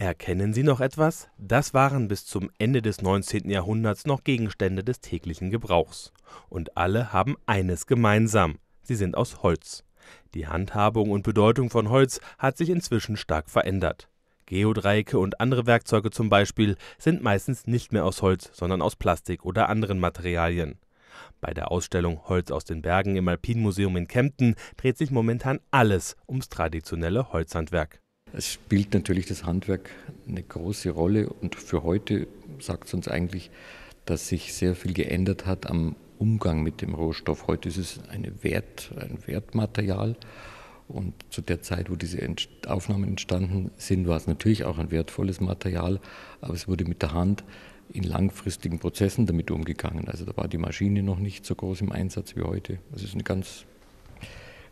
Erkennen Sie noch etwas? Das waren bis zum Ende des 19. Jahrhunderts noch Gegenstände des täglichen Gebrauchs. Und alle haben eines gemeinsam, sie sind aus Holz. Die Handhabung und Bedeutung von Holz hat sich inzwischen stark verändert. Geodreiecke und andere Werkzeuge zum Beispiel sind meistens nicht mehr aus Holz, sondern aus Plastik oder anderen Materialien. Bei der Ausstellung Holz aus den Bergen im Alpinmuseum in Kempten dreht sich momentan alles ums traditionelle Holzhandwerk. Es spielt natürlich das Handwerk eine große Rolle und für heute sagt es uns eigentlich, dass sich sehr viel geändert hat am Umgang mit dem Rohstoff. Heute ist es eine Wert, ein Wertmaterial und zu der Zeit, wo diese Aufnahmen entstanden sind, war es natürlich auch ein wertvolles Material, aber es wurde mit der Hand in langfristigen Prozessen damit umgegangen. Also da war die Maschine noch nicht so groß im Einsatz wie heute. Das ist eine ganz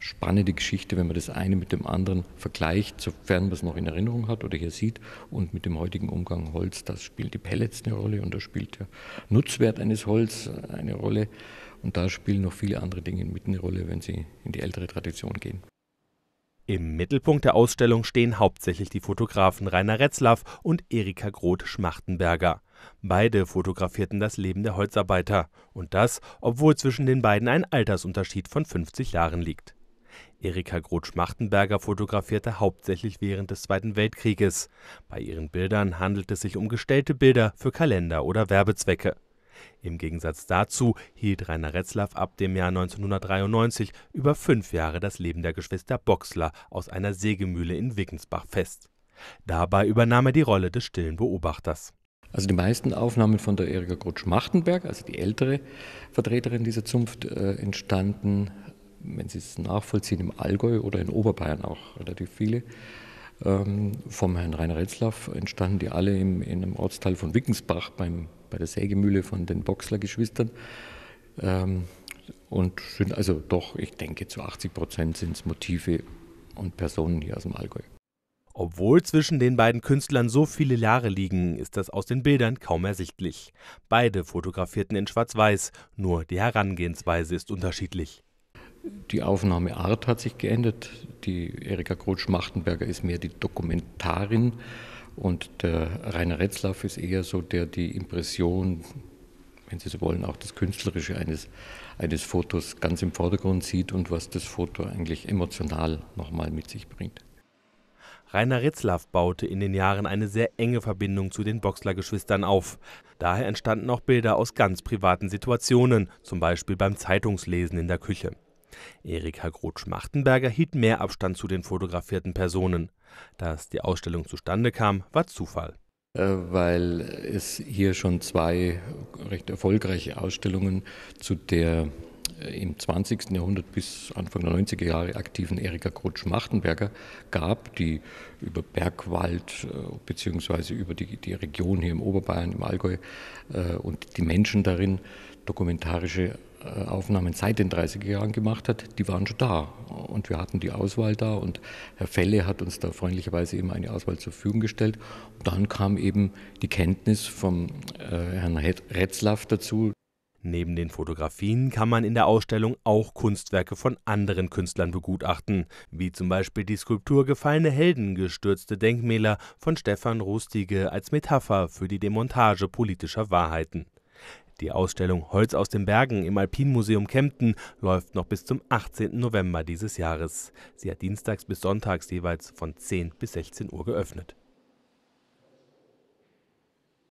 spannende Geschichte, wenn man das eine mit dem anderen vergleicht, sofern man es noch in Erinnerung hat oder hier sieht. Und mit dem heutigen Umgang Holz, das spielt die Pellets eine Rolle und da spielt der Nutzwert eines Holz eine Rolle. Und da spielen noch viele andere Dinge mit eine Rolle, wenn sie in die ältere Tradition gehen. Im Mittelpunkt der Ausstellung stehen hauptsächlich die Fotografen Rainer Retzlaff und Erika Groth-Schmachtenberger. Beide fotografierten das Leben der Holzarbeiter. Und das, obwohl zwischen den beiden ein Altersunterschied von 50 Jahren liegt. Erika Groth-Schmachtenberger fotografierte hauptsächlich während des Zweiten Weltkrieges. Bei ihren Bildern handelt es sich um gestellte Bilder für Kalender oder Werbezwecke. Im Gegensatz dazu hielt Rainer Retzlaff ab dem Jahr 1993 über fünf Jahre das Leben der Geschwister Boxler aus einer Sägemühle in Wickensbach fest. Dabei übernahm er die Rolle des stillen Beobachters. Also die meisten Aufnahmen von der Erika Grutsch-Machtenberg, also die ältere Vertreterin dieser Zunft, äh, entstanden wenn Sie es nachvollziehen, im Allgäu oder in Oberbayern auch relativ viele, ähm, vom Herrn Rainer Retzlaff entstanden, die alle im, in einem Ortsteil von Wickensbach beim, bei der Sägemühle von den Boxlergeschwistern. Ähm, und sind also doch, ich denke, zu 80 Prozent sind es Motive und Personen hier aus dem Allgäu. Obwohl zwischen den beiden Künstlern so viele Jahre liegen, ist das aus den Bildern kaum ersichtlich. Beide fotografierten in Schwarz-Weiß, nur die Herangehensweise ist unterschiedlich die Aufnahmeart hat sich geändert. Die Erika Grotsch-Machtenberger ist mehr die Dokumentarin und der Rainer Retzlaff ist eher so der die Impression, wenn Sie so wollen, auch das Künstlerische eines, eines Fotos ganz im Vordergrund sieht und was das Foto eigentlich emotional nochmal mit sich bringt. Rainer Ritzlaff baute in den Jahren eine sehr enge Verbindung zu den Boxlergeschwistern auf. Daher entstanden auch Bilder aus ganz privaten Situationen, zum Beispiel beim Zeitungslesen in der Küche. Erika Hagrot-Schmachtenberger hielt mehr Abstand zu den fotografierten Personen. Dass die Ausstellung zustande kam, war Zufall äh, weil es hier schon zwei recht erfolgreiche Ausstellungen zu der äh, im 20. Jahrhundert bis Anfang der 90er Jahre aktiven Erika Krutsch-Machtenberger gab, die über Bergwald äh, beziehungsweise über die, die Region hier im Oberbayern, im Allgäu äh, und die Menschen darin dokumentarische Aufnahmen seit den 30er Jahren gemacht hat, die waren schon da. Und wir hatten die Auswahl da und Herr Felle hat uns da freundlicherweise eben eine Auswahl zur Verfügung gestellt. Und dann kam eben die Kenntnis vom äh, Herrn Retzlaff dazu, Neben den Fotografien kann man in der Ausstellung auch Kunstwerke von anderen Künstlern begutachten, wie zum Beispiel die Skulptur Gefallene Helden, gestürzte Denkmäler von Stefan Rustige als Metapher für die Demontage politischer Wahrheiten. Die Ausstellung Holz aus den Bergen im Alpinmuseum Kempten läuft noch bis zum 18. November dieses Jahres. Sie hat dienstags bis sonntags jeweils von 10 bis 16 Uhr geöffnet.